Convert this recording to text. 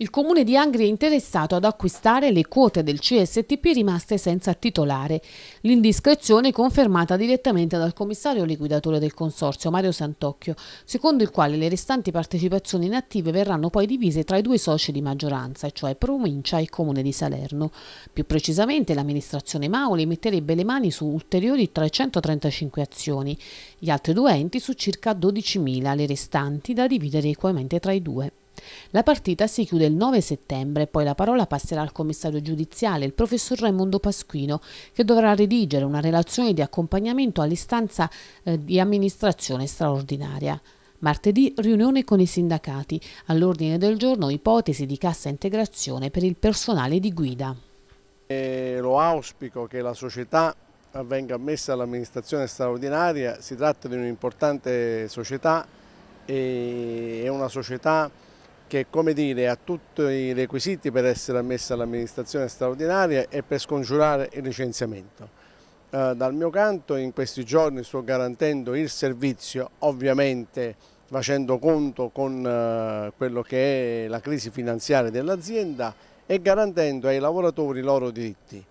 Il comune di Angri è interessato ad acquistare le quote del CSTP rimaste senza titolare. L'indiscrezione è confermata direttamente dal commissario liquidatore del consorzio Mario Santocchio, secondo il quale le restanti partecipazioni inattive verranno poi divise tra i due soci di maggioranza, cioè Provincia e Comune di Salerno. Più precisamente l'amministrazione Mauli metterebbe le mani su ulteriori 335 azioni, gli altri due enti su circa 12.000, le restanti da dividere equamente tra i due. La partita si chiude il 9 settembre, poi la parola passerà al commissario giudiziale, il professor Raimondo Pasquino, che dovrà redigere una relazione di accompagnamento all'istanza eh, di amministrazione straordinaria. Martedì riunione con i sindacati, all'ordine del giorno ipotesi di cassa integrazione per il personale di guida. E lo auspico che la società venga ammessa all'amministrazione straordinaria, si tratta di un'importante società, è una società che dire, ha tutti i requisiti per essere ammessa all'amministrazione straordinaria e per scongiurare il licenziamento. Eh, dal mio canto in questi giorni sto garantendo il servizio ovviamente facendo conto con eh, quello che è la crisi finanziaria dell'azienda e garantendo ai lavoratori i loro diritti.